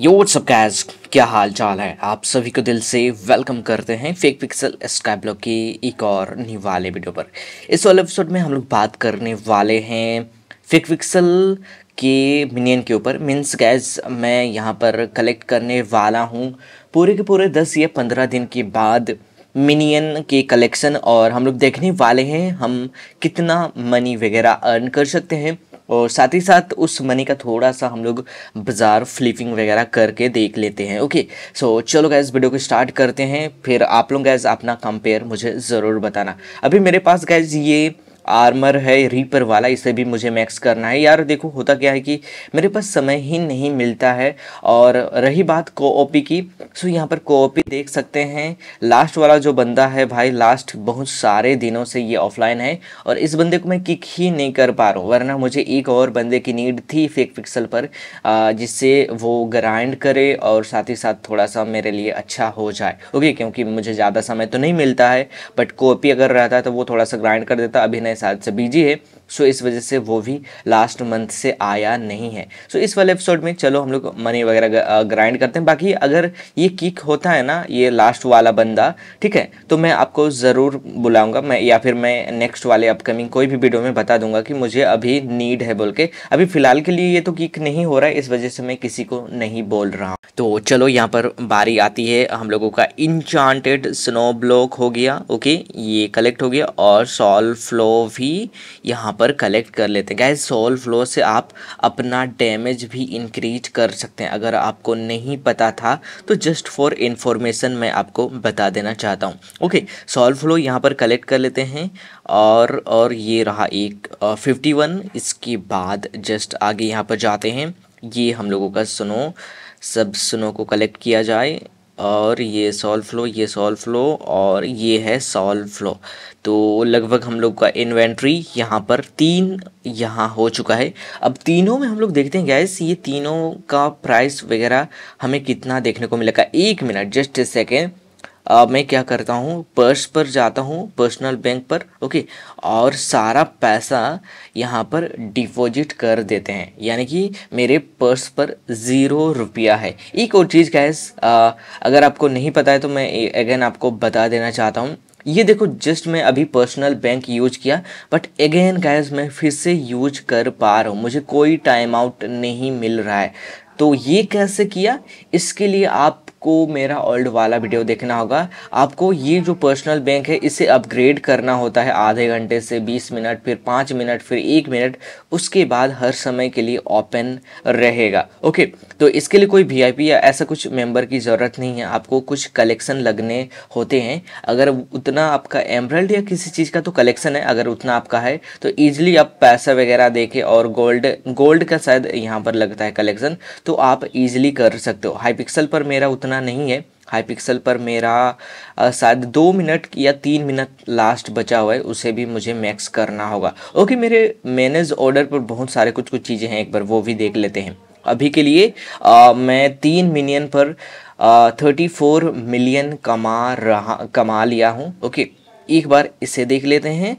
यो सब गैस क्या हाल चाल है आप सभी को दिल से वेलकम करते हैं फेक पिक्सल स्काई ब्लॉक की एक और नी वाले वीडियो पर इस वाले एपिसोड में हम लोग बात करने वाले हैं फेक पिक्सल के मिनियन के ऊपर मीन्स गैज मैं यहाँ पर कलेक्ट करने वाला हूँ पूरे के पूरे दस या पंद्रह दिन के बाद मिनियन के कलेक्शन और हम लोग देखने वाले हैं हम कितना मनी वगैरह अर्न कर सकते हैं और साथ ही साथ उस मनी का थोड़ा सा हम लोग बाज़ार फ्लिपिंग वगैरह करके देख लेते हैं ओके सो so, चलो गैस वीडियो को स्टार्ट करते हैं फिर आप लोग गैस अपना कंपेयर मुझे ज़रूर बताना अभी मेरे पास गैस ये आर्मर है रीपर वाला इसे भी मुझे मैक्स करना है यार देखो होता क्या है कि मेरे पास समय ही नहीं मिलता है और रही बात कोओपी की सो यहाँ पर कोओपी देख सकते हैं लास्ट वाला जो बंदा है भाई लास्ट बहुत सारे दिनों से ये ऑफलाइन है और इस बंदे को मैं किक ही नहीं कर पा रहा हूँ वरना मुझे एक और बंदे की नीड थी फेक पिक्सल पर जिससे वो ग्राइंड करे और साथ ही साथ थोड़ा सा मेरे लिए अच्छा हो जाए ओके क्योंकि मुझे ज़्यादा समय तो नहीं मिलता है बट कोपी अगर रहता तो वो थोड़ा सा ग्राइंड कर देता अभिनय हैं हाथ से बीजी है सो इस वजह से वो भी लास्ट मंथ से आया नहीं है सो इस वाले एपिसोड में चलो हम लोग मनी वगैरह ग्राइंड करते हैं बाकी अगर ये किक होता है ना ये लास्ट वाला बंदा ठीक है तो मैं आपको ज़रूर बुलाऊंगा मैं या फिर मैं नेक्स्ट वाले अपकमिंग कोई भी वीडियो में बता दूंगा कि मुझे अभी नीड है बोल के अभी फ़िलहाल के लिए ये तो किक नहीं हो रहा है इस वजह से मैं किसी को नहीं बोल रहा हूँ तो चलो यहाँ पर बारी आती है हम लोगों का इंचांटेड स्नो ब्लॉक हो गया ओके ये कलेक्ट हो गया और सॉल फ्लो भी यहाँ पर कलेक्ट कर लेते हैं गैस सोल फ्लो से आप अपना डैमेज भी इंक्रीज कर सकते हैं अगर आपको नहीं पता था तो जस्ट फॉर इन्फॉर्मेशन मैं आपको बता देना चाहता हूँ ओके सोल फ्लो यहाँ पर कलेक्ट कर लेते हैं और और ये रहा एक फिफ्टी वन इसके बाद जस्ट आगे यहाँ पर जाते हैं ये हम लोगों का सुनो सब सुनो को कलेक्ट किया जाए और ये सॉल्व फ्लो ये सॉल्व फ्लो और ये है सॉल्व फ्लो तो लगभग हम लोग का इन्वेंट्री यहाँ पर तीन यहाँ हो चुका है अब तीनों में हम लोग देखते हैं गैस ये तीनों का प्राइस वगैरह हमें कितना देखने को मिलेगा एक मिनट जस्ट सेकेंड आ, मैं क्या करता हूँ पर्स पर जाता हूँ पर्सनल बैंक पर ओके और सारा पैसा यहाँ पर डिपॉजिट कर देते हैं यानी कि मेरे पर्स पर ज़ीरो रुपया है एक और चीज़ गैस अगर आपको नहीं पता है तो मैं अगेन आपको बता देना चाहता हूँ ये देखो जस्ट मैं अभी पर्सनल बैंक यूज किया बट अगेन गैस मैं फिर से यूज कर पा रहा हूँ मुझे कोई टाइम आउट नहीं मिल रहा है तो ये कैसे किया इसके लिए आप आपको मेरा ओल्ड वाला वीडियो देखना होगा आपको ये जो पर्सनल बैंक है इसे अपग्रेड करना होता है आधे घंटे से बीस मिनट फिर पाँच मिनट फिर एक मिनट उसके बाद हर समय के लिए ओपन रहेगा ओके तो इसके लिए कोई वी या ऐसा कुछ मेंबर की ज़रूरत नहीं है आपको कुछ कलेक्शन लगने होते हैं अगर उतना आपका एमरल्ड या किसी चीज़ का तो कलेक्शन है अगर उतना आपका है तो ईजिली आप पैसा वगैरह देके और गोल्ड गोल्ड का शायद यहाँ पर लगता है कलेक्शन तो आप ईजिली कर सकते हो हाई पिक्सल पर मेरा उतना करना नहीं है हाई पिक्सल पर मेरा शायद दो मिनट या तीन मिनट लास्ट बचा हुआ है उसे भी मुझे मैक्स करना होगा ओके मेरे मैनेज ऑर्डर पर बहुत सारे कुछ कुछ चीज़ें हैं एक बार वो भी देख लेते हैं अभी के लिए आ, मैं तीन मिलियन पर थर्टी फोर मिलियन कमा रहा कमा लिया हूँ ओके एक बार इसे देख लेते हैं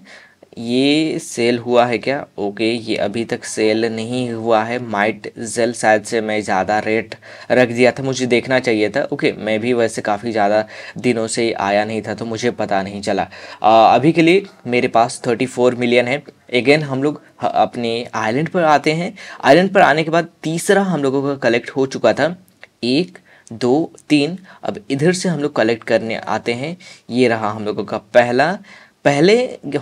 ये सेल हुआ है क्या ओके ये अभी तक सेल नहीं हुआ है माइट जेल शायद से मैं ज़्यादा रेट रख दिया था मुझे देखना चाहिए था ओके मैं भी वैसे काफ़ी ज़्यादा दिनों से आया नहीं था तो मुझे पता नहीं चला आ, अभी के लिए मेरे पास थर्टी फोर मिलियन है अगेन हम लोग अपने आइलैंड पर आते हैं आइलैंड पर आने के बाद तीसरा हम लोगों का कलेक्ट हो चुका था एक दो तीन अब इधर से हम लोग कलेक्ट करने आते हैं ये रहा हम लोगों का पहला पहले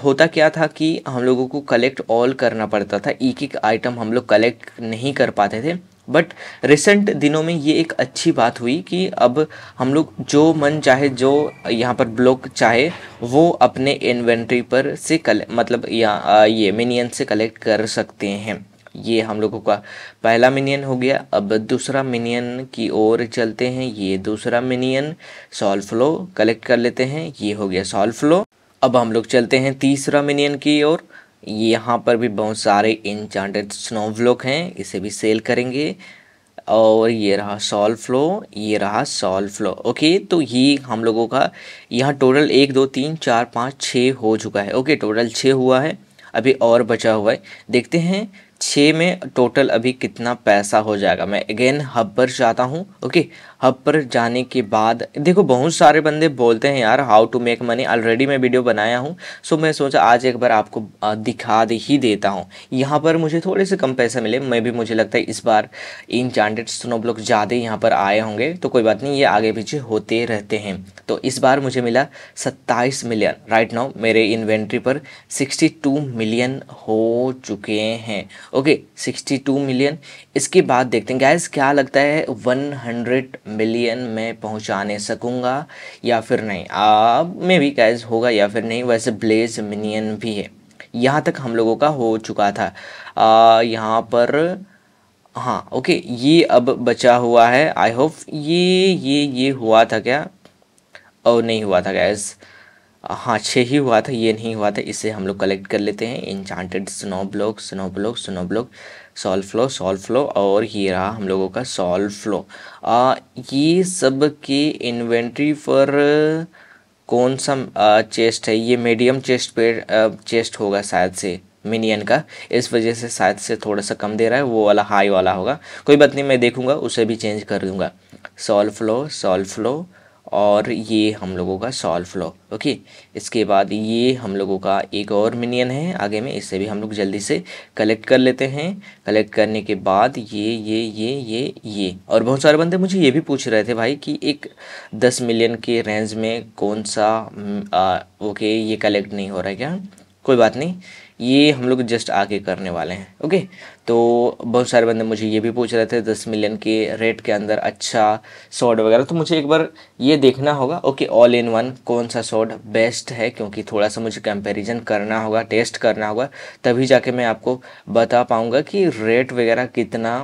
होता क्या था कि हम लोगों को कलेक्ट ऑल करना पड़ता था एक एक आइटम हम लोग कलेक्ट नहीं कर पाते थे बट रिसेंट दिनों में ये एक अच्छी बात हुई कि अब हम लोग जो मन चाहे जो यहाँ पर ब्लॉक चाहे वो अपने इन्वेंट्री पर से कले मतलब या ये मिनियन से कलेक्ट कर सकते हैं ये हम लोगों का पहला मिनियन हो गया अब दूसरा मिनियन की ओर चलते हैं ये दूसरा मिनियन सॉल्व फ्लो कलेक्ट कर लेते हैं ये हो गया सॉल्व फ्लो अब हम लोग चलते हैं तीसरा मिनियन की ओर यहाँ पर भी बहुत सारे इंचांटेड स्नो ब्लॉक हैं इसे भी सेल करेंगे और ये रहा सॉल फ्लो ये रहा सॉल फ्लो ओके तो ये हम लोगों का यहाँ टोटल एक दो तीन चार पाँच छः हो चुका है ओके टोटल छः हुआ है अभी और बचा हुआ है देखते हैं छः में टोटल अभी कितना पैसा हो जाएगा मैं अगेन हब पर जाता हूँ ओके हब पर जाने के बाद देखो बहुत सारे बंदे बोलते हैं यार how to make money already मैं वीडियो बनाया हूँ सो मैं सोचा आज एक बार आपको दिखा दे ही देता हूँ यहाँ पर मुझे थोड़े से कम पैसे मिले मैं भी मुझे लगता है इस बार इन चांडेड स्नो ब्लॉक ज़्यादा यहाँ पर आए होंगे तो कोई बात नहीं ये आगे पीछे होते रहते हैं तो इस बार मुझे मिला सत्ताईस मिलियन राइट नाउ मेरे इन्वेंट्री पर सिक्सटी टू मिलियन हो चुके हैं ओके सिक्सटी टू मिलियन इसके बाद देखते हैं गैस क्या लगता है वन हंड्रेड मिलियन में पहुंचाने सकूँगा या फिर नहीं अब मे भी कैज होगा या फिर नहीं वैसे ब्लेज मिनियन भी है यहाँ तक हम लोगों का हो चुका था यहाँ पर हाँ ओके ये अब बचा हुआ है आई होप ये ये ये हुआ था क्या और oh, नहीं हुआ था गैस हाँ छः ही हुआ था ये नहीं हुआ था इसे हम लोग कलेक्ट कर लेते हैं enchanted snow block snow block snow block solve flow solve flow और ये रहा हम लोगों का सॉल्व फ्लो आ, ये सब की इन्वेंट्री पर कौन सा चेस्ट है ये मीडियम चेस्ट पे चेस्ट होगा शायद से मिनियन का इस वजह से शायद से थोड़ा सा कम दे रहा है वो वाला हाई वाला होगा कोई बात नहीं मैं देखूंगा उसे भी चेंज कर दूंगा सॉल्व फ्लो सॉल्व फ्लो और ये हम लोगों का सॉल्व फ्लो ओके इसके बाद ये हम लोगों का एक और मिनियन है आगे में इसे भी हम लोग जल्दी से कलेक्ट कर लेते हैं कलेक्ट करने के बाद ये ये ये ये ये और बहुत सारे बंदे मुझे ये भी पूछ रहे थे भाई कि एक दस मिलियन के रेंज में कौन सा हम्म, आ, ओके ये कलेक्ट नहीं हो रहा है क्या कोई बात नहीं ये हम लोग जस्ट आगे करने वाले हैं ओके तो बहुत सारे बंदे मुझे ये भी पूछ रहे थे दस मिलियन के रेट के अंदर अच्छा सॉड वगैरह तो मुझे एक बार ये देखना होगा ओके ऑल इन वन कौन सा सॉड बेस्ट है क्योंकि थोड़ा सा मुझे कंपैरिजन करना होगा टेस्ट करना होगा तभी जाके मैं आपको बता पाऊँगा कि रेट वगैरह कितना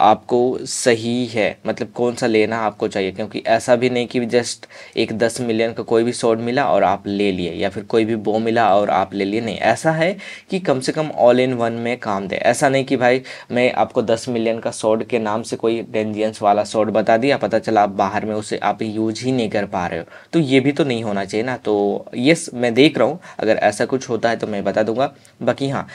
आपको सही है मतलब कौन सा लेना आपको चाहिए क्योंकि ऐसा भी नहीं कि जस्ट एक दस मिलियन का कोई भी शॉट मिला और आप ले लिए या फिर कोई भी बो मिला और आप ले लिए नहीं ऐसा है कि कम से कम ऑल इन वन में काम दे ऐसा नहीं कि भाई मैं आपको दस मिलियन का शॉट के नाम से कोई डेंजियंस वाला शॉट बता दिया पता चला आप बाहर में उसे आप यूज ही नहीं कर पा रहे हो तो ये भी तो नहीं होना चाहिए ना तो यस मैं देख रहा हूँ अगर ऐसा कुछ होता है तो मैं बता दूंगा बाकी हाँ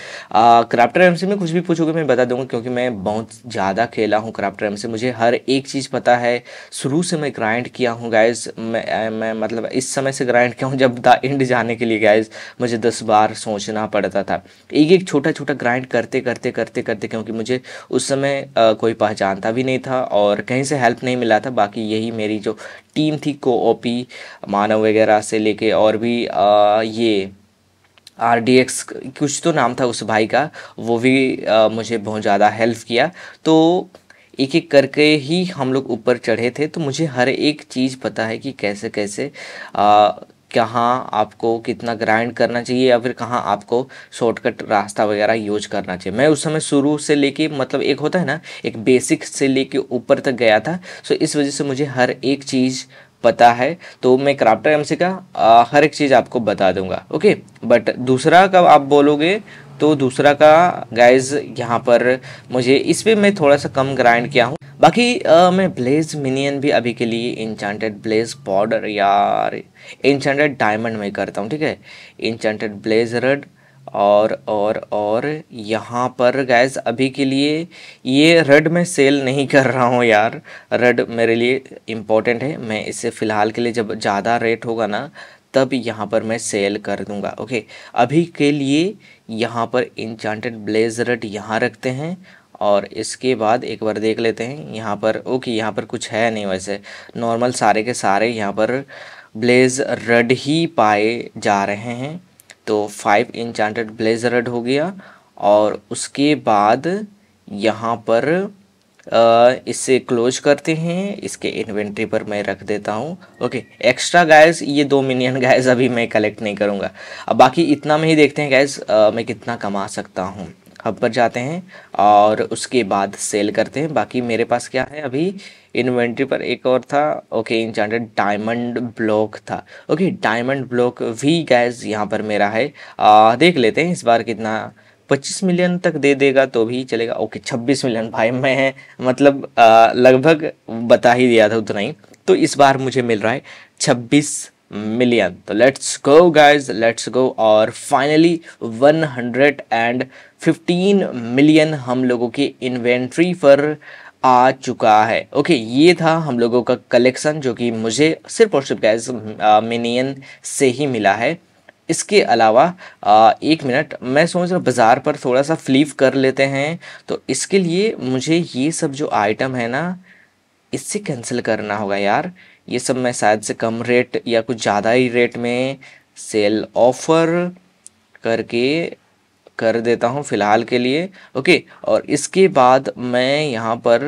क्राफ्टर एम में कुछ भी पूछोगे मैं बता दूंगा क्योंकि मैं बहुत ज़्यादा खेला हूँ क्राफ्ट रैम से मुझे हर एक चीज़ पता है शुरू से मैं ग्राइंड किया हूँ गाइज मैं मैं मतलब इस समय से ग्राइंड किया हूँ जब द एंड जाने के लिए गाइज मुझे दस बार सोचना पड़ता था एक एक छोटा छोटा ग्राइंड करते करते करते करते क्योंकि मुझे उस समय आ, कोई पहचानता भी नहीं था और कहीं से हेल्प नहीं मिला था बाकी यही मेरी जो टीम थी को मानव वगैरह से लेके और भी आ, ये आर डी एक्स कुछ तो नाम था उस भाई का वो भी आ, मुझे बहुत ज़्यादा हेल्प किया तो एक एक करके ही हम लोग ऊपर चढ़े थे तो मुझे हर एक चीज़ पता है कि कैसे कैसे आ, कहाँ आपको कितना ग्राइंड करना चाहिए या फिर कहाँ आपको शॉर्टकट रास्ता वगैरह यूज करना चाहिए मैं उस समय शुरू से लेके मतलब एक होता है ना एक बेसिक से लेके ऊपर तक गया था सो इस वजह से मुझे हर एक चीज़ पता है तो मैं क्राफ्टर एम का आ, हर एक चीज़ आपको बता दूंगा ओके बट दूसरा का आप बोलोगे तो दूसरा का गाइज यहाँ पर मुझे इस पर मैं थोड़ा सा कम ग्राइंड किया हूँ बाकी आ, मैं ब्लेज मिनियन भी अभी के लिए इंचांटेड ब्लेज पाउडर यार इंचांटेड डायमंड में करता हूँ ठीक है इंचांटेड ब्लेज रड और और और यहाँ पर गैस अभी के लिए ये रेड में सेल नहीं कर रहा हूँ यार रेड मेरे लिए इम्पोर्टेंट है मैं इसे फ़िलहाल के लिए जब ज़्यादा रेट होगा ना तब यहाँ पर मैं सेल कर दूँगा ओके अभी के लिए यहाँ पर इंचांटेड ब्लेज रेड यहाँ रखते हैं और इसके बाद एक बार देख लेते हैं यहाँ पर ओके यहाँ पर कुछ है नहीं वैसे नॉर्मल सारे के सारे यहाँ पर ब्लेज रेड ही पाए जा रहे हैं तो फाइव इंचांटेड ब्लेजरड हो गया और उसके बाद यहाँ पर इससे क्लोज करते हैं इसके इन्वेंट्री पर मैं रख देता हूँ ओके एक्स्ट्रा गैस ये दो मिलियन गैस अभी मैं कलेक्ट नहीं करूँगा अब बाकी इतना में ही देखते हैं गैस मैं कितना कमा सकता हूँ हब पर जाते हैं और उसके बाद सेल करते हैं बाकी मेरे पास क्या है अभी इन्वेंट्री पर एक और था ओके इंचार्टेड डायमंड ब्लॉक था okay diamond block we guys यहाँ पर मेरा है आ, देख लेते हैं इस बार कितना पच्चीस मिलियन तक दे देगा तो भी चलेगा ओके छब्बीस मिलियन भाई मैं मतलब लगभग बता ही दिया था उतना ही तो इस बार मुझे मिल रहा है छब्बीस मिलियन तो let's go guys let's go और फाइनली 115 मिलियन हम लोगों की इन्वेंट्री पर आ चुका है ओके ये था हम लोगों का कलेक्शन जो कि मुझे सिर्फ और सिर्फ गैस मिनियन से ही मिला है इसके अलावा आ, एक मिनट मैं सोच रहा बाज़ार पर थोड़ा सा फ्लिप कर लेते हैं तो इसके लिए मुझे ये सब जो आइटम है ना इससे कैंसिल करना होगा यार ये सब मैं शायद से कम रेट या कुछ ज़्यादा ही रेट में सेल ऑफ़र करके कर देता हूँ फ़िलहाल के लिए ओके और इसके बाद मैं यहाँ पर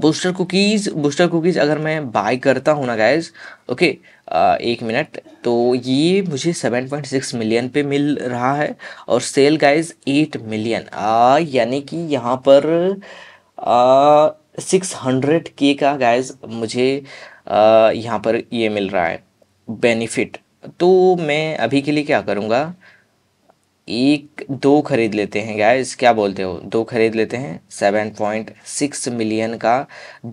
बूस्टर कुकीज़ बूस्टर कुकीज़ अगर मैं बाय करता हूँ ना गैस ओके एक मिनट तो ये मुझे 7.6 मिलियन पे मिल रहा है और सेल गाइज 8 मिलियन यानी कि यहाँ पर आ, सिक्स हंड्रेड के का गैस मुझे यहाँ पर ये मिल रहा है बेनिफिट तो मैं अभी के लिए क्या करूँगा एक दो खरीद लेते हैं गाइस क्या बोलते हो दो खरीद लेते हैं सेवन पॉइंट सिक्स मिलियन का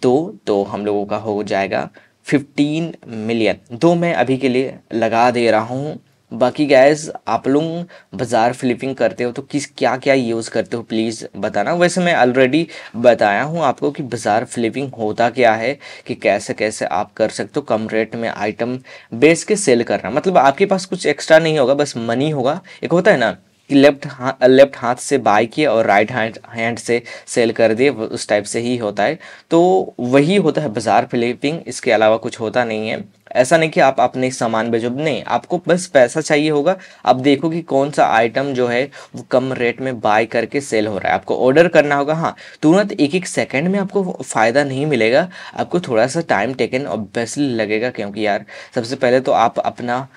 दो तो हम लोगों का हो जाएगा फिफ्टीन मिलियन दो मैं अभी के लिए लगा दे रहा हूँ बाकी गैस आप लोग बाज़ार फ्लिपिंग करते हो तो किस क्या क्या यूज़ करते हो प्लीज़ बताना वैसे मैं ऑलरेडी बताया हूँ आपको कि बाज़ार फ्लिपिंग होता क्या है कि कैसे कैसे आप कर सकते हो कम रेट में आइटम बेच के सेल करना मतलब आपके पास कुछ एक्स्ट्रा नहीं होगा बस मनी होगा एक होता है ना कि लेफ्ट हाँ लेफ्ट हाथ से बाय किए और राइट हैंड हैंड से सेल कर दिए उस टाइप से ही होता है तो वही होता है बाज़ार फ्लिपिंग इसके अलावा कुछ होता नहीं है ऐसा नहीं कि आप अपने सामान भेजो नहीं आपको बस पैसा चाहिए होगा आप देखो कि कौन सा आइटम जो है वो कम रेट में बाय करके सेल हो रहा है आपको ऑर्डर करना होगा हाँ तुरंत एक एक सेकेंड में आपको फ़ायदा नहीं मिलेगा आपको थोड़ा सा टाइम टेकन ऑब्वियसली लगेगा क्योंकि यार सबसे पहले तो आप अपना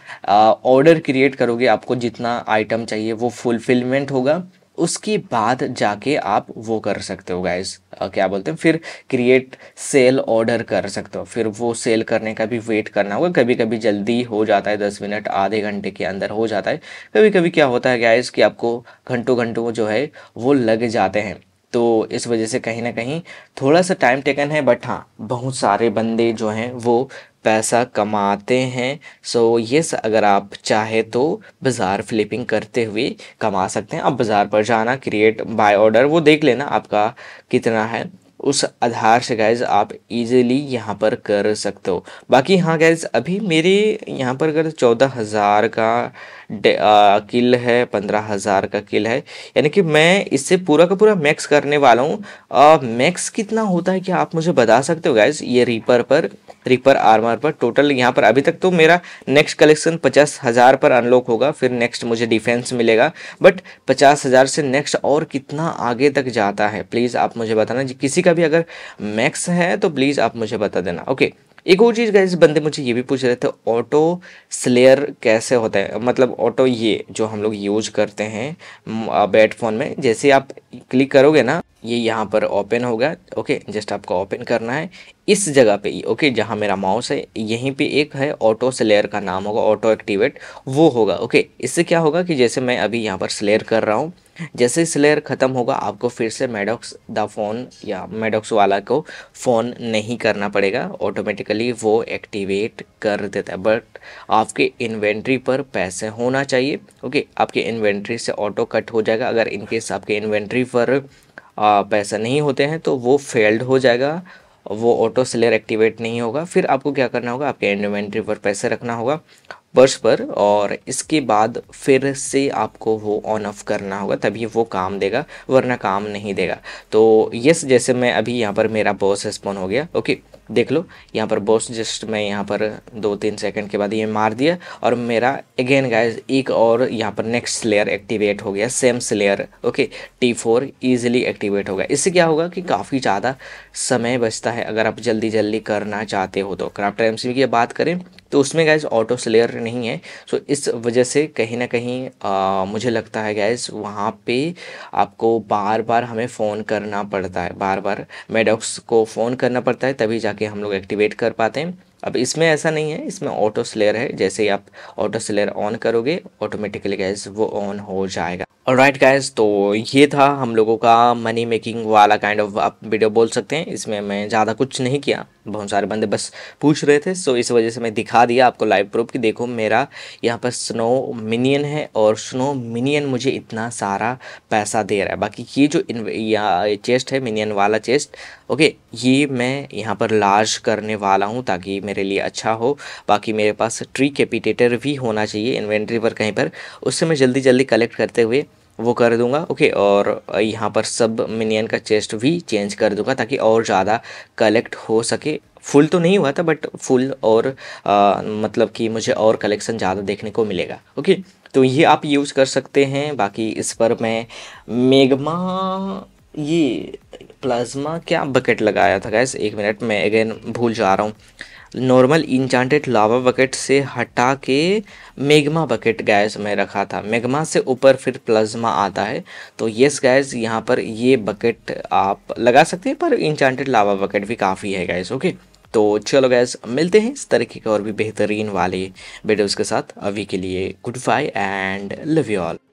ऑर्डर क्रिएट करोगे आपको जितना आइटम चाहिए वो फुलफिलमेंट होगा उसके बाद जाके आप वो कर सकते हो गाइज क्या बोलते हैं फिर क्रिएट सेल ऑर्डर कर सकते हो फिर वो सेल करने का भी वेट करना होगा कभी कभी जल्दी हो जाता है दस मिनट आधे घंटे के अंदर हो जाता है कभी कभी क्या होता है गाइज कि आपको घंटों घंटों जो है वो लग जाते हैं तो इस वजह से कहीं ना कहीं थोड़ा सा टाइम टेकन है बट हाँ बहुत सारे बंदे जो हैं वो पैसा कमाते हैं सो यस अगर आप चाहे तो बाज़ार फ्लिपिंग करते हुए कमा सकते हैं आप बाज़ार पर जाना क्रिएट बाय ऑर्डर वो देख लेना आपका कितना है उस आधार से गैज़ आप इजीली यहाँ पर कर सकते हो बाकी हाँ गैज़ अभी मेरे यहाँ पर अगर चौदह हज़ार का आ, किल है पंद्रह हज़ार का किल है यानी कि मैं इससे पूरा का पूरा मैक्स करने वाला हूँ मैक्स कितना होता है कि आप मुझे बता सकते हो गैज़ ये रीपर पर रिपर आर्मर पर टोटल यहाँ पर अभी तक तो मेरा नेक्स्ट कलेक्शन पचास हज़ार पर अनलॉक होगा फिर नेक्स्ट मुझे डिफेंस मिलेगा बट पचास हज़ार से नेक्स्ट और कितना आगे तक जाता है प्लीज़ आप मुझे बताना जी किसी का भी अगर मैक्स है तो प्लीज़ आप मुझे बता देना ओके एक और चीज़ इस बंदे मुझे ये भी पूछ रहे थे ऑटो स्लेयर कैसे होता है मतलब ऑटो ये जो हम लोग यूज करते हैं बैट फोन में जैसे आप क्लिक करोगे ना ये यहाँ पर ओपन होगा ओके जस्ट आपको ओपन करना है इस जगह पे ओके जहाँ मेरा माउस है यहीं पे एक है ऑटो स्लेयर का नाम होगा ऑटो एक्टिवेट वो होगा ओके इससे क्या होगा कि जैसे मैं अभी यहाँ पर स्लेयर कर रहा हूँ जैसे ही स्लेयर ख़त्म होगा आपको फिर से मेडॉक्स द फ़ोन या मेडॉक्स वाला को फ़ोन नहीं करना पड़ेगा ऑटोमेटिकली वो एक्टिवेट कर देता है बट आपके इन्वेंट्री पर पैसे होना चाहिए ओके आपके इन्वेंट्री से ऑटो कट हो जाएगा अगर इनकेस आपके इन्वेंट्री पर पैसा नहीं होते हैं तो वो फेल्ड हो जाएगा वो ऑटो स्लेयर एक्टिवेट नहीं होगा फिर आपको क्या करना होगा आपके इन्वेंट्री पर पैसे रखना होगा वर्ष पर और इसके बाद फिर से आपको वो ऑन ऑफ करना होगा तभी वो काम देगा वरना काम नहीं देगा तो यस जैसे मैं अभी यहाँ पर मेरा बॉस रिस्पॉन्ड हो गया ओके देख लो यहाँ पर बॉस जस्ट मैं यहाँ पर दो तीन सेकंड के बाद ये मार दिया और मेरा अगेन गाइस एक और यहाँ पर नेक्स्ट लेयर एक्टिवेट हो गया same slayer okay T four easily activate हो गया इससे क्या होगा कि काफ़ी ज़्यादा समय बचता है अगर आप जल्दी जल्दी करना चाहते हो तो क्राफ्ट एम की बात करें तो उसमें गैस ऑटो स्लेयर नहीं है सो इस वजह से कहीं ना कहीं आ, मुझे लगता है गैस वहाँ पे आपको बार बार हमें फ़ोन करना पड़ता है बार बार मेडॉक्स को फ़ोन करना पड़ता है तभी जाके हम लोग एक्टिवेट कर पाते हैं अब इसमें ऐसा नहीं है इसमें ऑटो स्लेयर है जैसे ही आप ऑटो स्लेयर ऑन करोगे ऑटोमेटिकली गैस वो ऑन हो जाएगा और राइट गैस तो ये था हम लोगों का मनी मेकिंग वाला काइंड ऑफ आप वीडियो बोल सकते हैं इसमें मैं ज़्यादा कुछ नहीं किया बहुत सारे बंदे बस पूछ रहे थे सो इस वजह से मैं दिखा दिया आपको लाइव प्रूफ कि देखो मेरा यहाँ पर स्नो मिनियन है और स्नो मिनियन मुझे इतना सारा पैसा दे रहा है बाकी ये जो यहाँ चेस्ट है मिनियन वाला चेस्ट ओके ये मैं यहाँ पर लार्ज करने वाला हूँ ताकि मेरे मेरे लिए अच्छा हो बाकी मेरे पास ट्री कैपिटेटर भी होना चाहिए इन्वेंट्री पर कहीं पर उससे मैं जल्दी जल्दी कलेक्ट करते हुए वो कर दूंगा ओके और यहाँ पर सब मिनियन का चेस्ट भी चेंज कर दूंगा ताकि और ज़्यादा कलेक्ट हो सके फुल तो नहीं हुआ था बट फुल और आ, मतलब कि मुझे और कलेक्शन ज़्यादा देखने को मिलेगा ओके तो ये आप यूज़ कर सकते हैं बाकी इस पर मैं मेगमा ये प्लाज्मा क्या बकेट लगाया था गैस एक मिनट मैं अगेन भूल जा रहा हूँ नॉर्मल इंचांटेड लावा बकेट से हटा के मेगमा बकेट गैस में रखा था मेगमा से ऊपर फिर प्लाज्मा आता है तो यस गैस यहाँ पर ये बकेट आप लगा सकते हैं पर इंचांटेड लावा बकेट भी काफ़ी है गैस ओके तो चलो गैस मिलते हैं इस तरीके के और भी बेहतरीन वाले वीडियोज़ के साथ अभी के लिए goodbye and love you all